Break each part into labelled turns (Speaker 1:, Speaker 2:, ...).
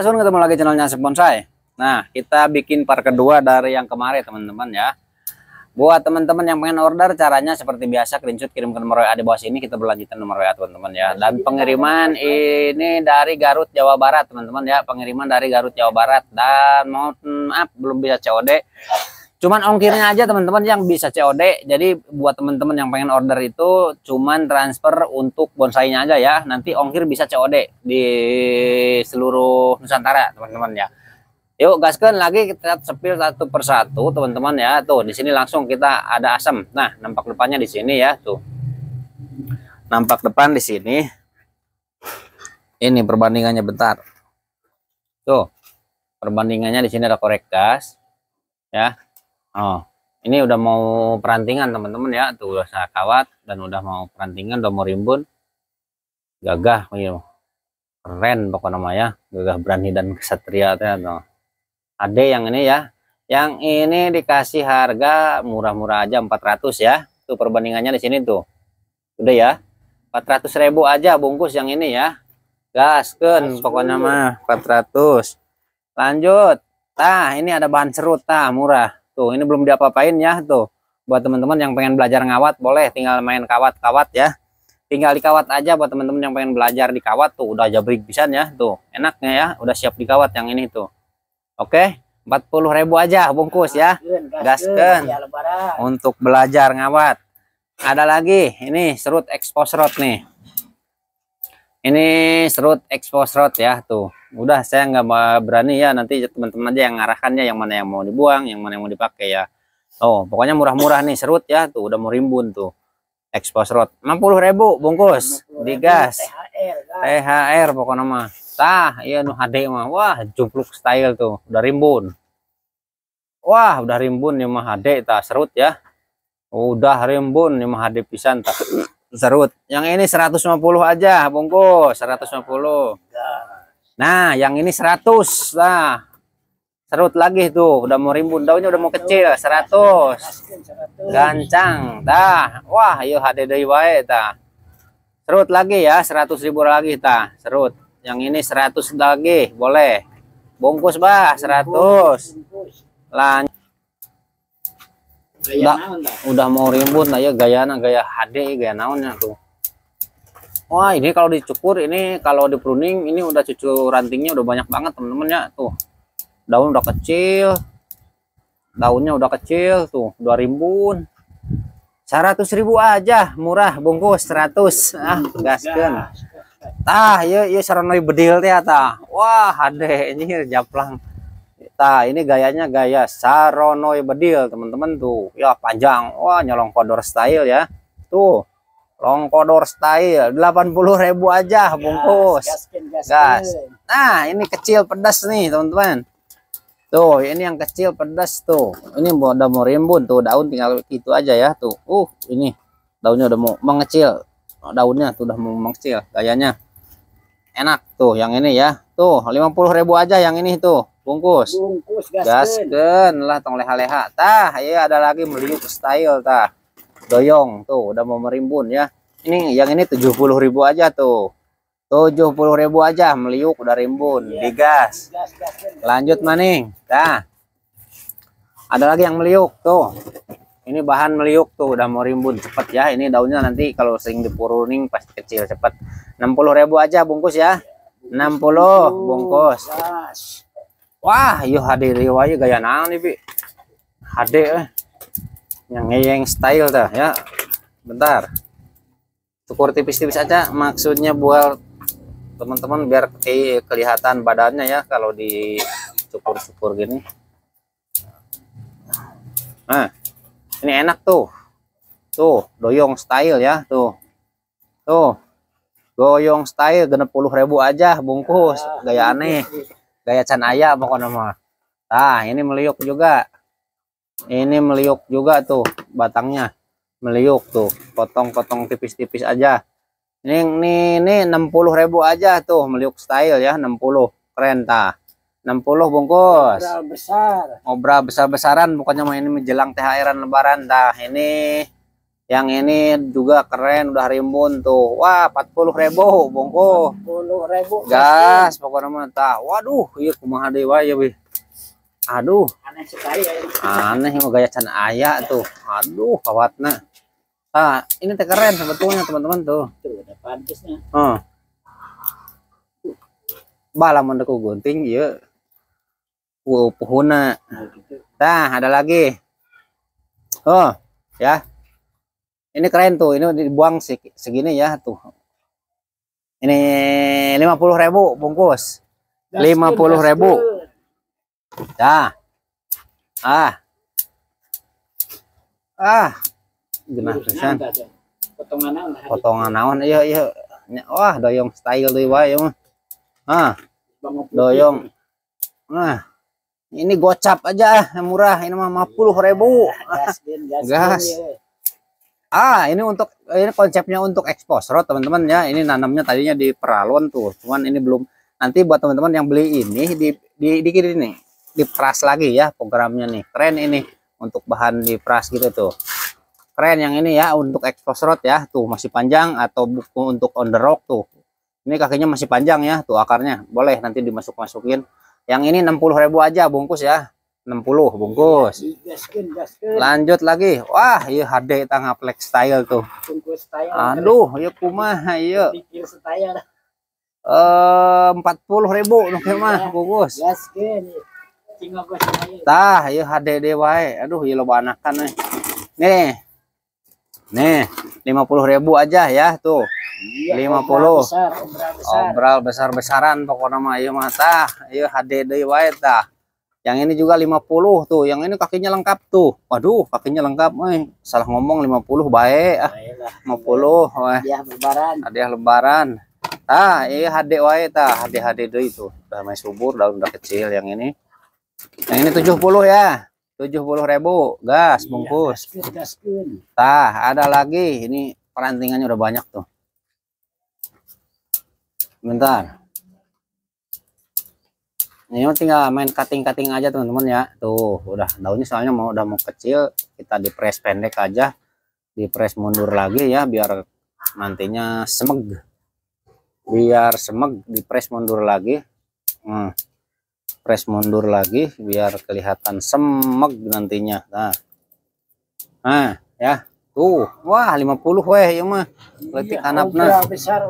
Speaker 1: Sun, ketemu lagi channelnya Asep Bonsai. Nah, kita bikin part kedua dari yang kemarin, teman-teman ya. Buat teman-teman yang pengen order, caranya seperti biasa, screenshot kirim ke nomor WA di bawah sini, kita berlanjutan nomor WA, teman-teman ya. Dan pengiriman ini dari Garut, Jawa Barat, teman-teman ya. Pengiriman dari Garut, Jawa Barat. Dan mohon maaf, belum bisa COD. Cuman ongkirnya aja teman-teman yang bisa COD. Jadi buat teman-teman yang pengen order itu cuman transfer untuk bonsainya aja ya. Nanti ongkir bisa COD di seluruh Nusantara, teman-teman ya. Yuk gaskan lagi kita sepil satu persatu teman-teman ya. Tuh di sini langsung kita ada asam. Nah nampak depannya di sini ya tuh. Nampak depan di sini. Ini perbandingannya bentar. Tuh perbandingannya di sini ada korek gas ya. Oh, ini udah mau perantingan teman-teman ya. Tuh udah saya kawat dan udah mau perantingan, udah mau rimbun. Gagah, ini keren pokoknya namanya. Gagah berani dan kesatria. Tuh. Ya, ada yang ini ya. Yang ini dikasih harga murah-murah aja 400 ya. Tuh perbandingannya di sini tuh. Udah ya. 400 ribu aja bungkus yang ini ya. Gasken pokoknya mah 400. Lanjut. Tah, ini ada bahan serut tah murah. Tuh, ini belum diapa-apain ya, tuh. Buat teman-teman yang pengen belajar ngawat, boleh tinggal main kawat-kawat ya. Tinggal di kawat aja buat teman-teman yang pengen belajar di kawat tuh, udah jadi bisa ya, tuh. Enaknya ya, udah siap di kawat yang ini tuh. Oke, empat puluh ribu aja bungkus ya. Gasken. Ya, Untuk belajar ngawat. Ada lagi, ini serut expose rod nih ini serut expose rod ya tuh udah saya nggak berani ya nanti teman-teman aja yang ngarahkannya yang mana yang mau dibuang yang mana yang mau dipakai ya oh pokoknya murah-murah nih serut ya tuh udah mau rimbun tuh expose rod puluh ribu bungkus 60 gas. digas THR, pokoknya mah tah iya nu HD mah wah jumpluk style tuh udah rimbun wah udah rimbun nih mah HD tah serut ya udah rimbun nih mah HD pisan tah serut. Yang ini 150 aja, bungkus 150. Nah, yang ini 100. Nah. Serut lagi tuh, udah mau rimbun, daunnya udah mau kecil, 100. Gancang. Dah. Wah, ayo iya, hade wae tah. Serut lagi ya, 100 ribu lagi tah, serut. Yang ini 100 lagi, boleh. Bungkus bah, 100. Lanjut. Gaya naon Udah mau ribut nah ya gaya na gaya HD gaya naonnya tuh. Wah ini kalau dicukur ini kalau di pruning ini udah cucu rantingnya udah banyak banget temen temennya tuh. Daun udah kecil. Daunnya udah kecil tuh dua rimbun Seratus ribu aja murah bungkus seratus ah gaskan. Tah, ya ya sarana bedil ya tah. Wah, ini ini japlang. Jakarta ini gayanya gaya Saronoi bedil teman-teman tuh ya panjang wah nyolong kodor style ya tuh longkodor style ribu aja bungkus gas, gas, gas, gas. nah ini kecil pedas nih teman-teman tuh ini yang kecil pedas tuh ini udah mau rimbun tuh daun tinggal itu aja ya tuh uh ini daunnya udah mau mengecil nah, daunnya tuh udah mau mengecil gayanya enak tuh yang ini ya tuh ribu aja yang ini tuh bungkus bungkus gasken lah tong leha-leha tah ya ada lagi meliuk style tah doyong tuh udah mau merimbun ya ini yang ini 70.000 aja tuh ribu aja meliuk udah rimbun yeah. digas lanjut maning tah ada lagi yang meliuk tuh ini bahan meliuk tuh udah mau rimbun cepet ya ini daunnya nanti kalau sering dipuruning pasti kecil cepet ribu aja bungkus ya 60 iya, bungkus Wah, yuk HD riwaya gaya nang nih, Bi? Hade eh. Yang ngeyeng style dah ya. Bentar. Tukur tipis-tipis aja maksudnya buat teman-teman biar ke kelihatan badannya ya kalau di cukur gini. Nah, ini enak tuh. Tuh, doyong style ya, tuh. Tuh. Goyong style puluh ribu aja bungkus, gaya aneh gaya can ayah pokoknya mah nah ini meliuk juga ini meliuk juga tuh batangnya meliuk tuh potong-potong tipis-tipis aja ini ini ini puluh ribu aja tuh meliuk style ya 60 keren ta 60 bungkus obra besar obra besar-besaran pokoknya mah ini menjelang THR lebaran dah ini yang ini juga keren udah rimbun tuh. Wah, 40 ribu bongko. 40 ribu. Gas pokoknya mantap. Waduh, iya kumaha dewa ya, wih. Aduh. Aneh sekali ya. Aneh mau gaya can Ayah tuh. Aduh, kawatna. Ah, ini teh keren sebetulnya teman-teman tuh. Tuh, ada pantisnya. Oh. Uh. Bala mendeku gitu. gunting iya. Wow, pohona. Nah, ada lagi. Oh, ya ini keren tuh ini dibuang segini ya tuh ini puluh ribu bungkus
Speaker 2: lima puluh ribu
Speaker 1: Ah, ah ah gimana pisan potongan naon potongan naon iya iya wah doyong style deui wae mah ah doyong Ah, ini gocap aja murah ini mah puluh ribu ah, gas, gas. Iya, Ah, ini untuk ini konsepnya untuk ekspos road teman-teman ya. Ini nanamnya tadinya di peralon tuh. Cuman ini belum nanti buat teman-teman yang beli ini di di di kiri nih. Di pras lagi ya programnya nih. Keren ini untuk bahan di pras gitu tuh. Keren yang ini ya untuk ekspos road ya. Tuh masih panjang atau buku untuk on the rock tuh. Ini kakinya masih panjang ya tuh akarnya. Boleh nanti dimasuk-masukin. Yang ini 60.000 aja bungkus ya. 60 bungkus. Lanjut lagi. Wah, iya HD tangga flex style tuh. Aduh, iya kumaha iya. Eh puluh ribu nuk ya, mah iya, bungkus. Iya. Tah, iya HD wae. Aduh, iya loba anakan eh. nih. Nih. Nih, puluh ribu aja ya tuh. Iya, 50 puluh besar, obral besar-besaran pokoknya mah ieu iya, mah tah, ieu HD deui wae tah yang ini juga 50 tuh yang ini kakinya lengkap tuh waduh kakinya lengkap eh salah ngomong 50 baik ah 50 weh Ya lebaran hadiah lebaran ah iya HD wae tah HD HD itu itu mai subur daun udah kecil yang ini yang ini 70 ya 70 ribu gas iya, bungkus tah ada lagi ini perantingannya udah banyak tuh bentar ini tinggal main cutting-cutting aja teman-teman ya tuh udah daunnya soalnya mau udah mau kecil kita di press pendek aja di press mundur lagi ya biar nantinya semeg biar semeg di press mundur lagi hmm. press mundur lagi biar kelihatan semeg nantinya nah nah ya tuh wah 50 weh ya mah letik iya,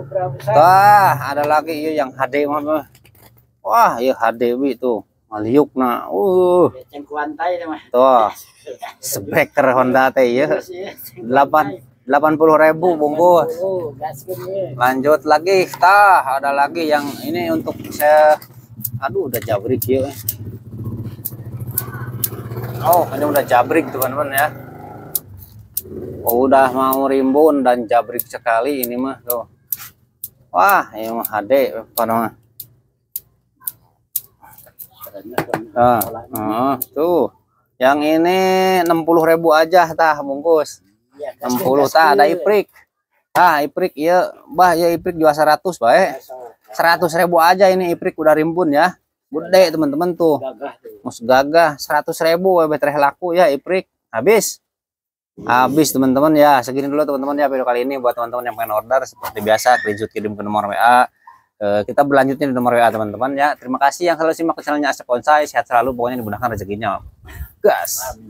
Speaker 1: wah ada lagi iya yang HD mah wah ya HDW uh. itu maliuk na uh tuh speaker Honda teh ya delapan delapan puluh ribu bungkus lanjut lagi tah ada lagi yang ini untuk saya aduh udah jabrik ya Oh, ini udah jabrik teman-teman ya. Oh, udah mau rimbun dan jabrik sekali ini mah tuh. Wah, ini iya, mah HD panah Nah, tuh. Yang ini puluh ribu aja tah bungkus. Ya, 60 tah ada iprik. ah iprik iya, bah ya iprik jual 100 bae. Eh. Iya, seratus ribu aja ini iprik udah rimbun ya. Gede iya. teman-teman tuh. Mus gagah 100.000 ribu ya, betreh laku ya iprik. Habis. Iya. Habis teman-teman ya. Segini dulu teman-teman ya video kali ini buat teman-teman yang pengen order seperti biasa kirim ke nomor WA Eh, kita berlanjutnya di nomor WA teman-teman ya. Terima kasih yang selalu simak channelnya Asep Bonsai. Sehat selalu, pokoknya digunakan rezekinya. Gas.